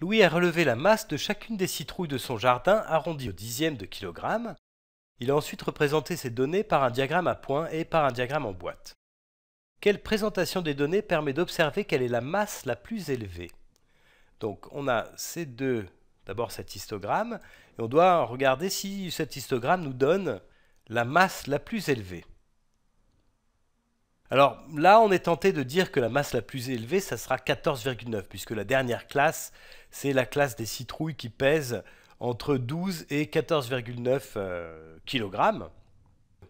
Louis a relevé la masse de chacune des citrouilles de son jardin arrondie au dixième de kilogramme. Il a ensuite représenté ces données par un diagramme à points et par un diagramme en boîte. Quelle présentation des données permet d'observer quelle est la masse la plus élevée Donc on a ces deux, d'abord cet histogramme, et on doit regarder si cet histogramme nous donne la masse la plus élevée. Alors là, on est tenté de dire que la masse la plus élevée, ça sera 14,9, puisque la dernière classe, c'est la classe des citrouilles qui pèse entre 12 et 14,9 euh, kg.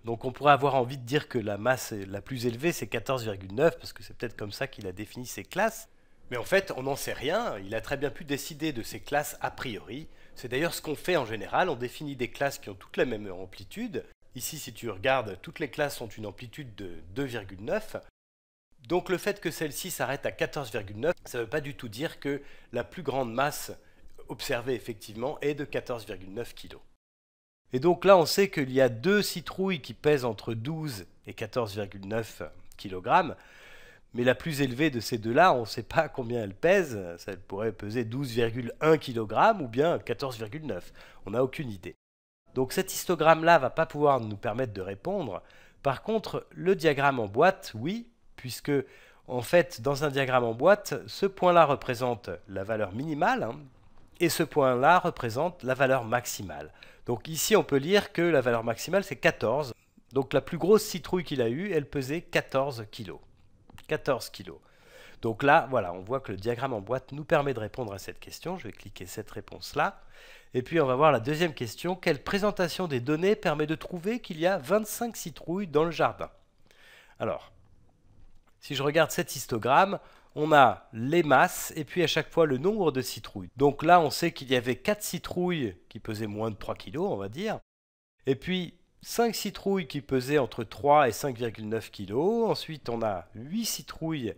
Donc on pourrait avoir envie de dire que la masse la plus élevée, c'est 14,9, parce que c'est peut-être comme ça qu'il a défini ses classes. Mais en fait, on n'en sait rien, il a très bien pu décider de ses classes a priori. C'est d'ailleurs ce qu'on fait en général, on définit des classes qui ont toutes la même amplitude, Ici, si tu regardes, toutes les classes ont une amplitude de 2,9. Donc le fait que celle-ci s'arrête à 14,9, ça ne veut pas du tout dire que la plus grande masse observée effectivement est de 14,9 kg. Et donc là, on sait qu'il y a deux citrouilles qui pèsent entre 12 et 14,9 kg. Mais la plus élevée de ces deux-là, on ne sait pas combien elle pèse. Ça, pourrait peser 12,1 kg ou bien 14,9. On n'a aucune idée. Donc cet histogramme-là va pas pouvoir nous permettre de répondre. Par contre, le diagramme en boîte, oui, puisque en fait, dans un diagramme en boîte, ce point-là représente la valeur minimale hein, et ce point-là représente la valeur maximale. Donc ici, on peut lire que la valeur maximale, c'est 14. Donc la plus grosse citrouille qu'il a eue, elle pesait 14 kg. 14 kg. Donc là, voilà, on voit que le diagramme en boîte nous permet de répondre à cette question. Je vais cliquer cette réponse-là. Et puis on va voir la deuxième question. Quelle présentation des données permet de trouver qu'il y a 25 citrouilles dans le jardin Alors, si je regarde cet histogramme, on a les masses et puis à chaque fois le nombre de citrouilles. Donc là, on sait qu'il y avait 4 citrouilles qui pesaient moins de 3 kg, on va dire. Et puis 5 citrouilles qui pesaient entre 3 et 5,9 kg. Ensuite, on a 8 citrouilles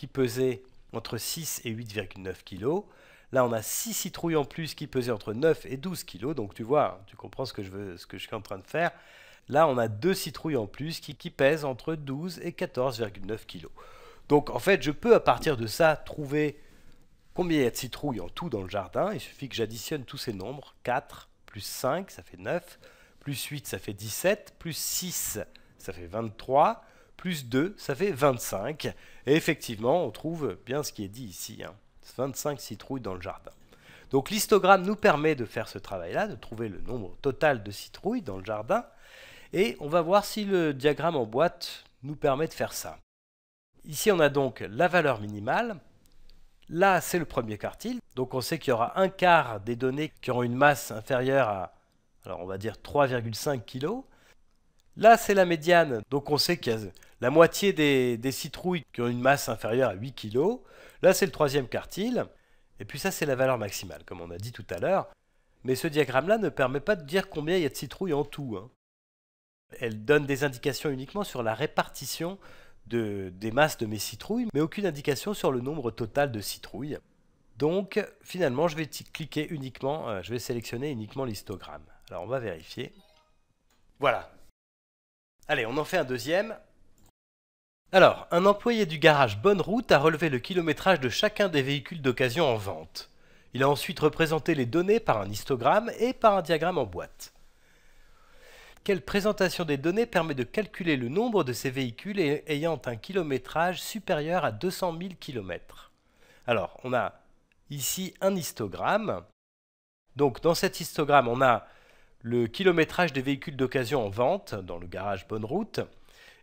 qui pesait entre 6 et 8,9 kg. Là, on a 6 citrouilles en plus qui pesaient entre 9 et 12 kg. Donc tu vois, tu comprends ce que je, veux, ce que je suis en train de faire. Là, on a 2 citrouilles en plus qui, qui pèsent entre 12 et 14,9 kg. Donc en fait, je peux à partir de ça trouver combien il y a de citrouilles en tout dans le jardin. Il suffit que j'additionne tous ces nombres. 4 plus 5, ça fait 9. Plus 8, ça fait 17. Plus 6, ça fait 23 plus 2, ça fait 25. Et effectivement, on trouve bien ce qui est dit ici. 25 hein. citrouilles dans le jardin. Donc l'histogramme nous permet de faire ce travail-là, de trouver le nombre total de citrouilles dans le jardin. Et on va voir si le diagramme en boîte nous permet de faire ça. Ici, on a donc la valeur minimale. Là, c'est le premier quartile. Donc on sait qu'il y aura un quart des données qui auront une masse inférieure à, alors on va dire 3,5 kg. Là, c'est la médiane. Donc on sait qu'il y a la moitié des, citrouilles qui ont une masse inférieure à 8 kg. Là, c'est le troisième quartile. Et puis ça, c'est la valeur maximale, comme on a dit tout à l'heure. Mais ce diagramme-là ne permet pas de dire combien il y a de citrouilles en tout. Hein. Elle donne des indications uniquement sur la répartition des masses de mes citrouilles, mais aucune indication sur le nombre total de citrouilles. Donc finalement, je vais cliquer uniquement, euh, je vais sélectionner uniquement l'histogramme. Alors on va vérifier. Voilà. Allez, on en fait un deuxième. Alors, un employé du garage Bonne Route a relevé le kilométrage de chacun des véhicules d'occasion en vente. Il a ensuite représenté les données par un histogramme et par un diagramme en boîte. Quelle présentation des données permet de calculer le nombre de ces véhicules ayant un kilométrage supérieur à 200 000 km Alors, on a ici un histogramme. Donc, dans cet histogramme, on a le kilométrage des véhicules d'occasion en vente dans le garage Bonne Route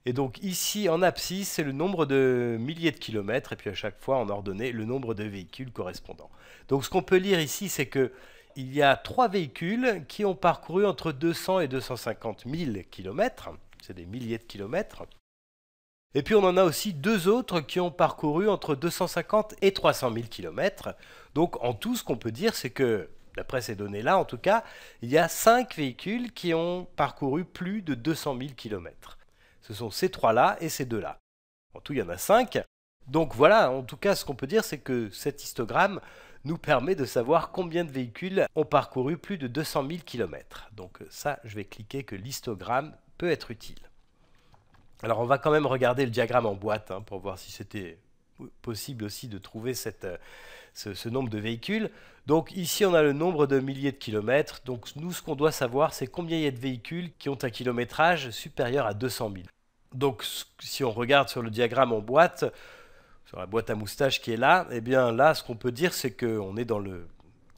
et donc ici, en abscisse, c'est le nombre de milliers de kilomètres, et puis à chaque fois, en ordonnée, le nombre de véhicules correspondants. Donc ce qu'on peut lire ici, c'est que il y a trois véhicules qui ont parcouru entre 200 et 250 000 kilomètres, c'est des milliers de kilomètres. Et puis on en a aussi deux autres qui ont parcouru entre 250 et 300 000 kilomètres. Donc en tout, ce qu'on peut dire, c'est que D'après ces données-là, en tout cas, il y a cinq véhicules qui ont parcouru plus de 200 000 km. Ce sont ces trois-là et ces deux-là. En tout, il y en a cinq. Donc voilà, en tout cas, ce qu'on peut dire, c'est que cet histogramme nous permet de savoir combien de véhicules ont parcouru plus de 200 000 km. Donc ça, je vais cliquer que l'histogramme peut être utile. Alors on va quand même regarder le diagramme en boîte hein, pour voir si c'était possible aussi de trouver euh, ce, ce, nombre de véhicules. Donc ici, on a le nombre de milliers de kilomètres. Donc nous, ce qu'on doit savoir, c'est combien il y a de véhicules qui ont un kilométrage supérieur à 200 000. Donc si on regarde sur le diagramme en boîte, sur la boîte à moustache qui est là, eh bien là, ce qu'on peut dire, c'est qu'on est dans le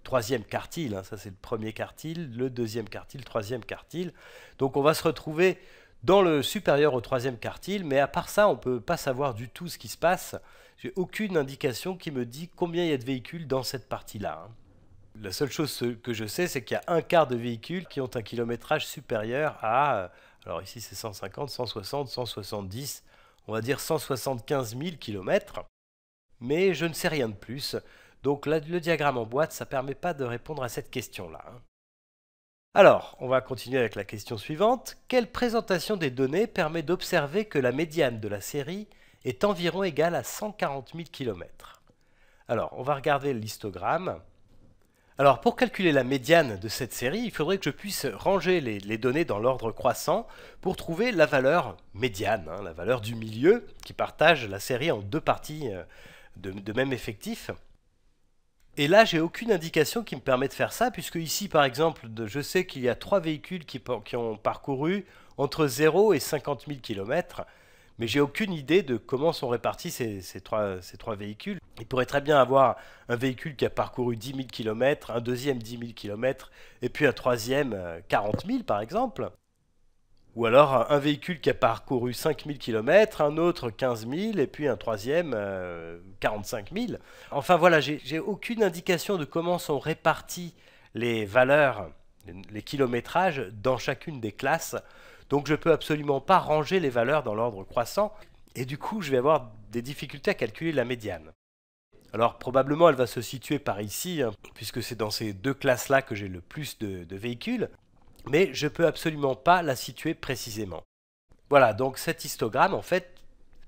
troisième quartile. Hein. ça, c'est le premier quartile, le deuxième quartile, le troisième quartile. Donc on va se retrouver dans le supérieur au troisième quartile, mais à part ça, on ne peut pas savoir du tout ce qui se passe. J'ai aucune indication qui me dit combien il y a de véhicules dans cette partie-là. Hein. La seule chose que je sais, c'est qu'il y a un quart de véhicules qui ont un kilométrage supérieur à euh, alors ici, c'est 150, 160, 170, on va dire 175 000 km. Mais je ne sais rien de plus. Donc le diagramme en boîte, ça ne permet pas de répondre à cette question-là. Hein. Alors, on va continuer avec la question suivante. Quelle présentation des données permet d'observer que la médiane de la série est environ égale à 140 000 km Alors, on va regarder l'histogramme. Alors pour calculer la médiane de cette série, il faudrait que je puisse ranger les, données dans l'ordre croissant pour trouver la valeur médiane, hein, la valeur du milieu qui partage la série en deux parties euh, de, même effectif. Et là, j'ai aucune indication qui me permet de faire ça, puisque ici, par exemple, je sais qu'il y a trois véhicules qui, qui, ont parcouru entre 0 et 50 000 km, mais j'ai aucune idée de comment sont répartis ces, trois, véhicules. Il pourrait très bien avoir un véhicule qui a parcouru 10 000 km, un deuxième 10 000 km, et puis un troisième 40 euh, 000 par exemple. Ou alors un véhicule qui a parcouru 5 000 km, un autre 15 000, et puis un troisième 45 euh, 000. Enfin voilà, j'ai aucune indication de comment sont répartis les valeurs, les kilométrages dans chacune des classes. Donc je peux absolument pas ranger les valeurs dans l'ordre croissant, et du coup je vais avoir des difficultés à calculer la médiane. Alors probablement elle va se situer par ici, hein, puisque c'est dans ces deux classes-là que j'ai le plus de, véhicules, mais je ne peux absolument pas la situer précisément. Voilà, donc cet histogramme, en fait,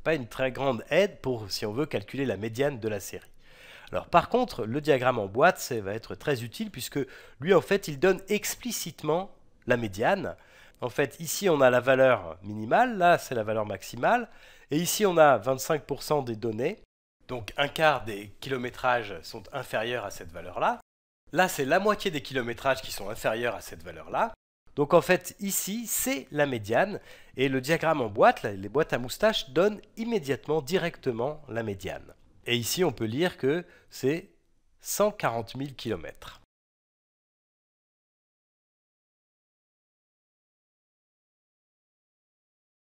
pas une très grande aide pour si on veut calculer la médiane de la série. Alors par contre, le diagramme en boîte, ça va être très utile puisque lui en fait, il donne explicitement la médiane en fait, ici, on a la valeur minimale, là, c'est la valeur maximale. Et ici, on a 25% des données. Donc, un quart des kilométrages sont inférieurs à cette valeur-là. Là, c'est la moitié des kilométrages qui sont inférieurs à cette valeur-là. Donc, en fait, ici, c'est la médiane. Et le diagramme en boîte, les boîtes à moustache, donnent immédiatement, directement, la médiane. Et ici, on peut lire que c'est 140 000 km.